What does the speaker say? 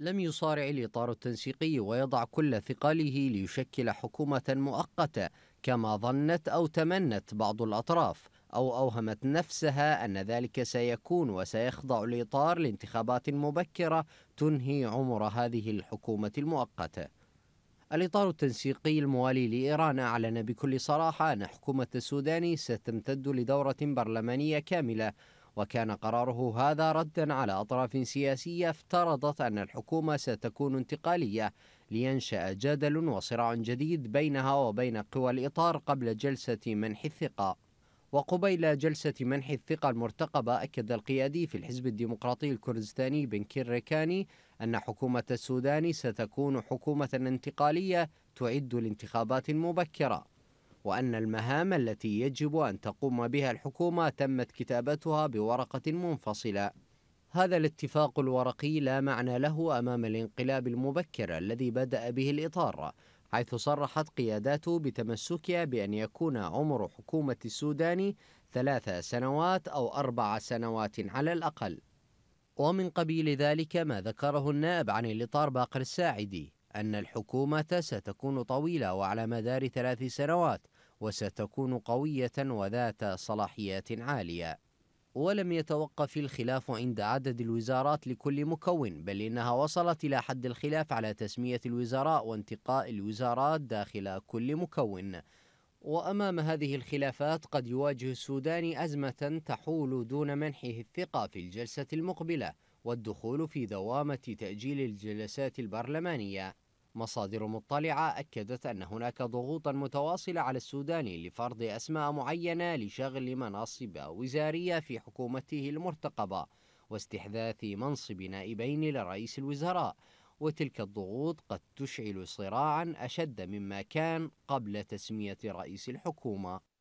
لم يصارع الإطار التنسيقي ويضع كل ثقله ليشكل حكومة مؤقتة كما ظنت أو تمنت بعض الأطراف أو أوهمت نفسها أن ذلك سيكون وسيخضع الإطار لانتخابات مبكرة تنهي عمر هذه الحكومة المؤقتة الإطار التنسيقي الموالي لإيران أعلن بكل صراحة أن حكومة السودان ستمتد لدورة برلمانية كاملة وكان قراره هذا ردا على أطراف سياسية افترضت أن الحكومة ستكون انتقالية لينشأ جدل وصراع جديد بينها وبين قوى الإطار قبل جلسة منح الثقة وقبيل جلسة منح الثقة المرتقبة أكد القيادي في الحزب الديمقراطي الكردستاني بن كيركاني أن حكومة السودان ستكون حكومة انتقالية تعد الانتخابات المبكرة وأن المهام التي يجب أن تقوم بها الحكومة تمت كتابتها بورقة منفصلة. هذا الاتفاق الورقي لا معنى له أمام الانقلاب المبكر الذي بدأ به الإطار، حيث صرحت قياداته بتمسكها بأن يكون عمر حكومة السودان ثلاث سنوات أو أربع سنوات على الأقل. ومن قبيل ذلك ما ذكره النائب عن الإطار باقر الساعدي أن الحكومة ستكون طويلة وعلى مدار ثلاث سنوات وستكون قوية وذات صلاحيات عالية ولم يتوقف الخلاف عند عدد الوزارات لكل مكون بل إنها وصلت إلى حد الخلاف على تسمية الوزراء وانتقاء الوزارات داخل كل مكون وأمام هذه الخلافات قد يواجه السودان أزمة تحول دون منحه الثقة في الجلسة المقبلة والدخول في دوامة تأجيل الجلسات البرلمانية مصادر مطلعة أكدت أن هناك ضغوطا متواصلة على السودان لفرض أسماء معينة لشغل مناصب وزارية في حكومته المرتقبة واستحداث منصب نائبين لرئيس الوزراء وتلك الضغوط قد تشعل صراعا أشد مما كان قبل تسمية رئيس الحكومة